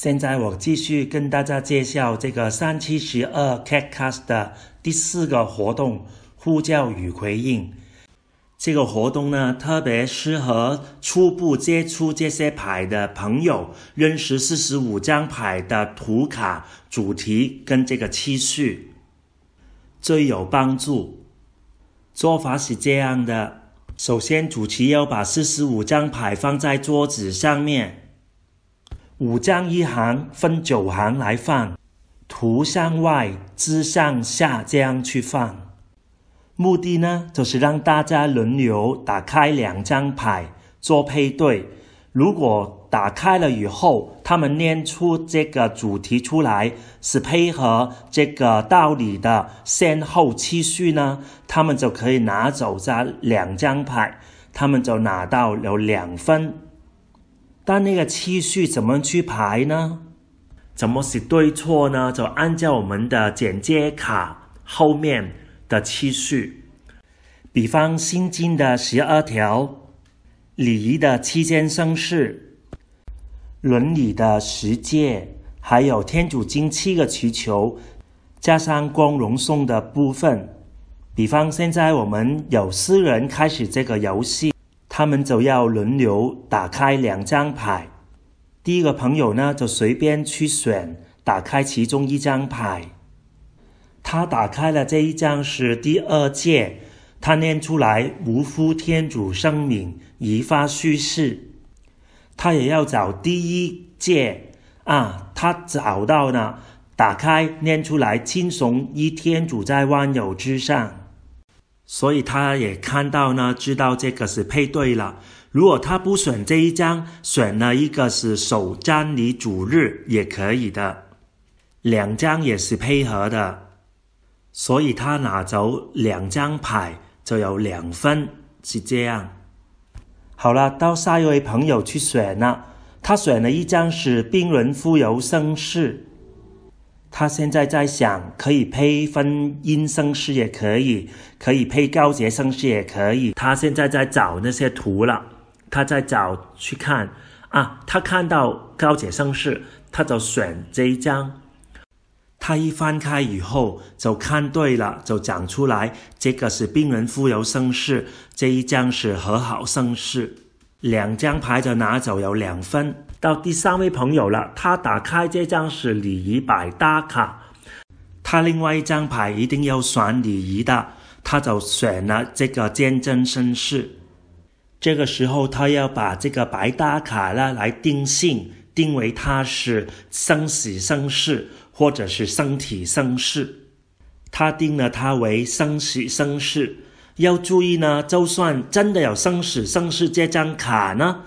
现在我继续跟大家介绍这个三七十二 catcast 的第四个活动——呼叫与回应。这个活动呢，特别适合初步接触这些牌的朋友，认识四十五张牌的图卡主题跟这个期序最有帮助。做法是这样的：首先，主题要把四十五张牌放在桌子上面。五张一行，分九行来放。图向外之向下这样去放。目的呢，就是让大家轮流打开两张牌做配对。如果打开了以后，他们念出这个主题出来，是配合这个道理的先后次序呢，他们就可以拿走这两张牌，他们就拿到了两分。但那个期序怎么去排呢？怎么是对错呢？就按照我们的简介卡后面的期序。比方《心经》的十二条，礼仪的七件生事，伦理的十戒，还有《天主经》七个祈求，加上光荣颂的部分。比方现在我们有私人开始这个游戏。他们就要轮流打开两张牌，第一个朋友呢就随便去选，打开其中一张牌。他打开了这一张是第二届，他念出来无夫天主圣名，移发虚世。他也要找第一届啊，他找到了，打开念出来轻松一天主在万有之上。所以他也看到呢，知道这个是配对了。如果他不选这一张，选了一个是首占你主日也可以的，两张也是配合的。所以他拿走两张牌就有两分，是这样。好了，到下一位朋友去选了，他选了一张是冰轮浮游生事。他现在在想，可以配分阴生势也可以，可以配高洁生势也可以。他现在在找那些图了，他在找去看啊。他看到高洁生势，他就选这一张。他一翻开以后就看对了，就讲出来，这个是病人富有生势，这一张是和好生势，两张牌就拿走有两分。到第三位朋友了，他打开这张是礼仪百搭卡，他另外一张牌一定要选礼仪的，他就选了这个见证绅士。这个时候他要把这个百搭卡呢来定性，定为他是生死生世，或者是身体生世。他定了他为生死生世。要注意呢，就算真的有生死生世这张卡呢。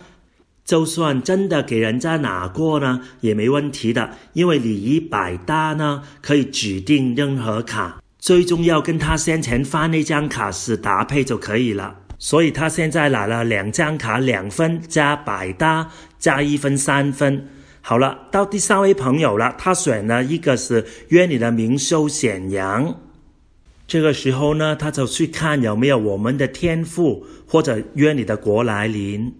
就算真的给人家拿过呢，也没问题的，因为礼仪百搭呢，可以指定任何卡，最重要跟他先前发那张卡是搭配就可以了。所以他现在拿了两张卡，两分加百搭加一分，三分。好了，到第三位朋友了，他选了一个是约你的明修显阳，这个时候呢，他就去看有没有我们的天赋或者约你的国来临。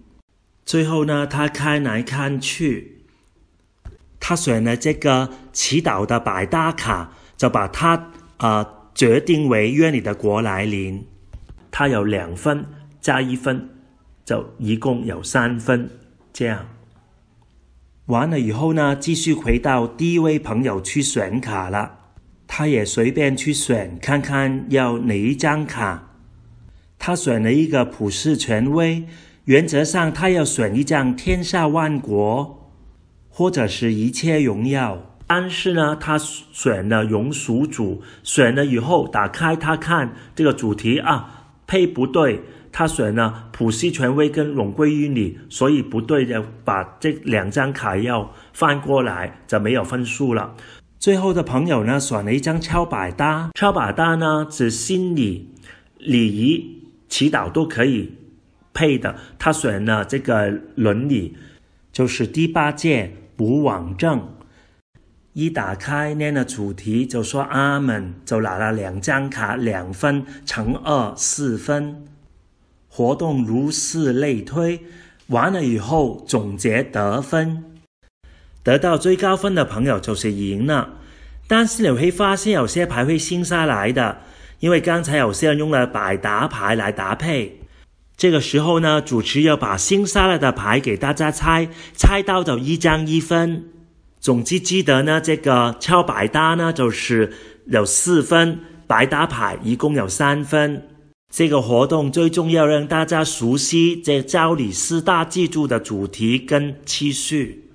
最后呢，他看来看去，他选了这个祈祷的百搭卡，就把他呃决定为约你的国来临。他有两分加一分，就一共有三分。这样完了以后呢，继续回到第一位朋友去选卡了。他也随便去选看看要哪一张卡。他选了一个普世权威。原则上，他要选一张天下万国，或者是一切荣耀。但是呢，他选了荣属主，选了以后打开他看这个主题啊，配不对。他选了普世权威跟荣归于你，所以不对的，把这两张卡要翻过来就没有分数了。最后的朋友呢，选了一张超百搭，超百搭呢，指心理、礼仪、祈祷都可以。配的，他选了这个伦理，就是第八届无妄正。一打开念了主题就说阿门，就拿了两张卡两分乘二四分，活动如是类推，完了以后总结得分，得到最高分的朋友就是赢了。但是你会发现有些牌会新下来的，因为刚才有些人用了百达牌来搭配。这个时候呢，主持要把新杀了的牌给大家猜，猜到就一张一分，总之记得呢，这个敲白搭呢就是有四分，白搭牌一共有三分。这个活动最重要让大家熟悉这教理四大技术的主题跟期序。